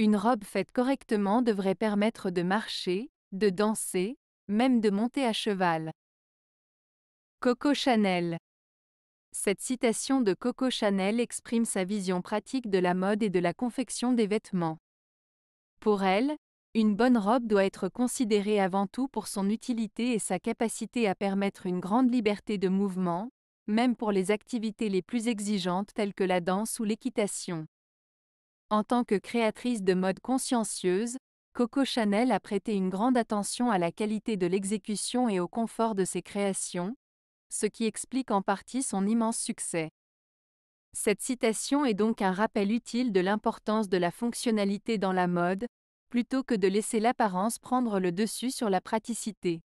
Une robe faite correctement devrait permettre de marcher, de danser, même de monter à cheval. Coco Chanel Cette citation de Coco Chanel exprime sa vision pratique de la mode et de la confection des vêtements. Pour elle, une bonne robe doit être considérée avant tout pour son utilité et sa capacité à permettre une grande liberté de mouvement, même pour les activités les plus exigeantes telles que la danse ou l'équitation. En tant que créatrice de mode consciencieuse, Coco Chanel a prêté une grande attention à la qualité de l'exécution et au confort de ses créations, ce qui explique en partie son immense succès. Cette citation est donc un rappel utile de l'importance de la fonctionnalité dans la mode, plutôt que de laisser l'apparence prendre le dessus sur la praticité.